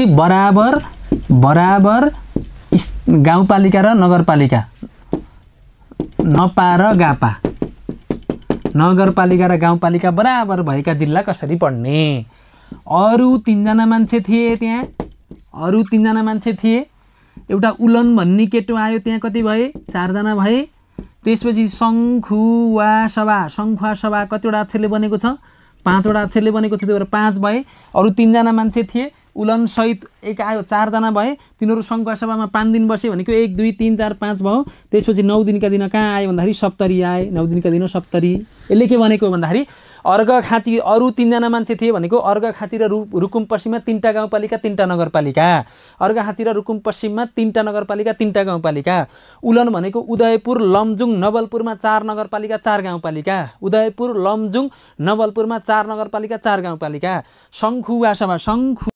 चाहिँ बराबर बराबर गाउँपालिका र नगरपालिका नपा र गापा नगरपालिका र गाउँपालिका बराबर भएका जिल्ला कसरी पढ्ने अरू तिनजना मान्छे थिए त्यहाँ अरू तिनजना मान्छे थिए एउटा उलन भन्ने केटो आयो त्यहाँ कति भए चारजना भए त्यसपछि सङ्खुवा सभा सङ्खुवा सभा कतिवटा अक्षरले बनेको छ पाँचवटा अक्षरले बनेको छ त्यही भएर पाँच भए अरू तिनजना मान्छे थिए उलनसहित एक आयो चारजना भए तिनीहरू सङ्घ सभामा पाँच दिन बस्यो भनेको एक दुई तिन चार पाँच भयो त्यसपछि नौ दिनका दिन कहाँ आयो भन्दाखेरि सप्तरी आए नौ दिनका दिन सप्तरी यसले के भनेको भन्दाखेरि अर्घ खाँची अरू तिनजना मान्छे थिए भनेको अर्घ खाँची र रु रुकुम पश्चिममा तिनवटा गाउँपालिका तिनवटा नगरपालिका अर्घ खाँची र रुकुम पश्चिममा तिनवटा नगरपालिका तिनवटा गाउँपालिका उलन भनेको उदयपुर लमजुङ नवलपुरमा चार नगरपालिका चार गाउँपालिका उदयपुर लमजुङ नवलपुरमा चार नगरपालिका चार गाउँपालिका सङ्खुवासभा सङ्खु